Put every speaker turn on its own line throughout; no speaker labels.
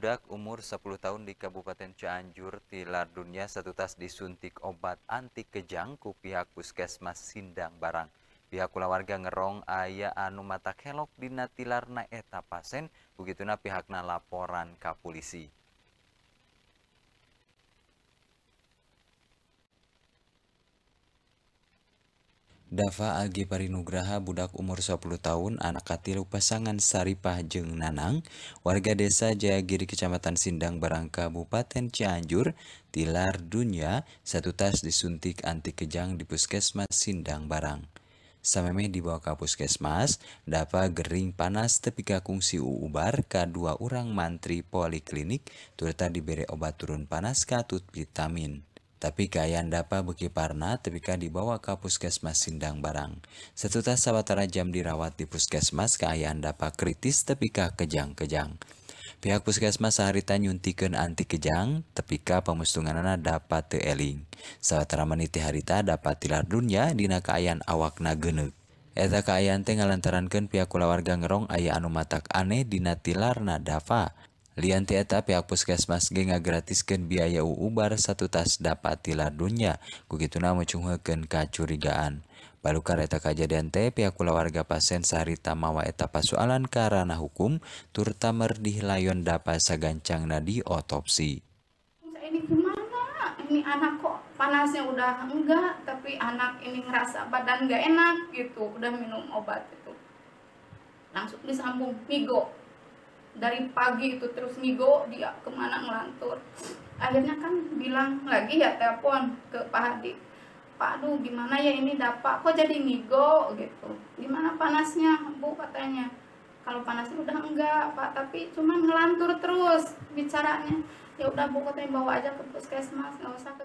Budak umur 10 tahun di Kabupaten Cianjur tilar dunia satu tas disuntik obat anti kejang ku pihak puskesmas Sindang Barang. Pihak kula warga ngerong ayah anu mata kelok dina tilarna eta pasen, begitu pihakna laporan ka polisi. Dava Agi Parinugraha budak umur 10 tahun anak katilu pasangan Saripah Jeng Nanang warga desa Jayagiri Kecamatan Sindang Barang Kabupaten Cianjur tilar dunia satu tas disuntik anti kejang di puskesmas Sindang Barang Samemeh dibawa ke puskesmas, Dava gering panas tepi kungsi uubar kedua orang mantri poliklinik turta diberi obat turun panas katut vitamin. Tapi kayaan dapat Gayandapa Bukiparna ketika dibawa ke puskesmas Sindang Barang. Setuta sabatara jam dirawat di puskesmas kayaan dapat kritis tepika kejang-kejang. Pihak puskesmas saharita nyuntikan anti kejang tepika pemustunganana dapat teeling. Sabatara meniti harita dapat tilar dunia dina kayaan awakna genep. Eta kayaan tengah ngalantarankan pihak keluarga ngerong ayah anu matak aneh dina tilarna dafa. Liantieta pihak puskesmas ge ngagratiskeun biaya uubar satu tas dapat tilar dunya, kugituna mucungheukeun kacurigaan. Balukar eta kajadian teh pihak warga pasien saharita mawa eta pasualan karana hukum turtamer dihlayon dapat sagancang nadi otopsi.
Ini gimana? Ini anak kok panasnya udah enggak, tapi anak ini ngerasa badan enggak enak gitu, udah minum obat itu. Langsung disambung, migo, dari pagi itu terus ngigo dia kemana ngelantur akhirnya kan bilang lagi ya telepon ke Pak Hadi Pak aduh gimana ya ini dapat kok jadi ngigo gitu gimana panasnya Bu katanya kalau panasnya udah enggak Pak tapi cuma ngelantur terus bicaranya ya udah Bu katanya bawa aja ke puskesmas nggak usah ke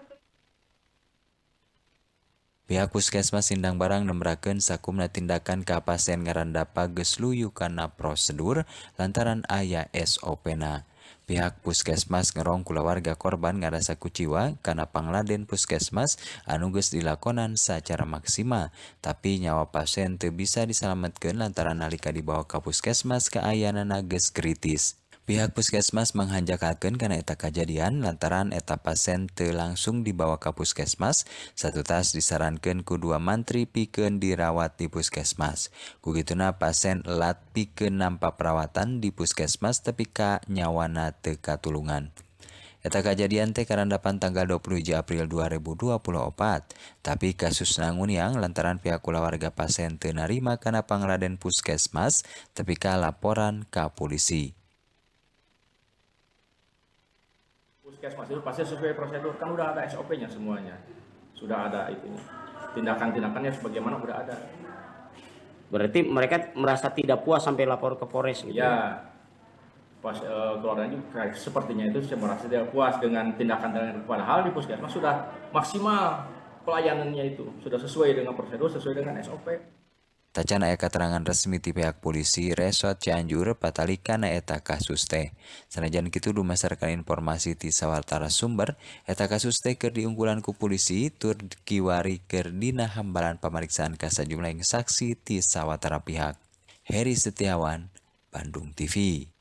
hak Puskesmas Sindang barang nembraken sakkumna tindakan kap pasen Garrandpa Gesluyukana prosedur lantaran aya S Openena. Pihak Puskesmas ngerrong kula warga korbangaraasa kuciwa karenapangladen Puskesmas anungs di lakonan secara maksimal, tapi nyawa pasente bisa disalamatkan lantaran nalika di bawah Kapuskesmas keayannan nages kritis. Pihak puskesmas menghanjakakan karena eta kejadian lantaran eta pasien te langsung dibawa ke puskesmas, satu tas disarankan kedua mantri piken dirawat di puskesmas. Kugituna pasien lat piken nampak perawatan di puskesmas tapi ka nyawana teka tulungan. Eta kejadian teh karandapan tanggal 20 April 2024, tapi kasus nangun yang lantaran pihak kula warga pasien terima karena pangeran pangraden puskesmas tapi ka laporan ke polisi.
puskesmas itu pasti sesuai prosedur kan udah ada SOP-nya semuanya sudah ada itu. tindakan-tindakannya sebagaimana sudah ada berarti mereka merasa tidak puas sampai lapor ke Polres gitu ya, ya?
pas e, keluarnya juga sepertinya itu saya merasa tidak puas dengan tindakan-tindakan padahal di puskesmas sudah
maksimal pelayanannya itu sudah sesuai dengan prosedur sesuai dengan SOP
Canekaterangan Resmiti Pehak polisi Resort Canjur Pattali Kan eta Kauste. Sanjan Kimas informaasi ti sawwaltara sumber eta Kauste kediunggulan ku polisi Turk Kiwari kedina hambalan pemeriksaan kasa jumleng saksi ti sawawatara pihak. Heri Setiawan Bandung TV.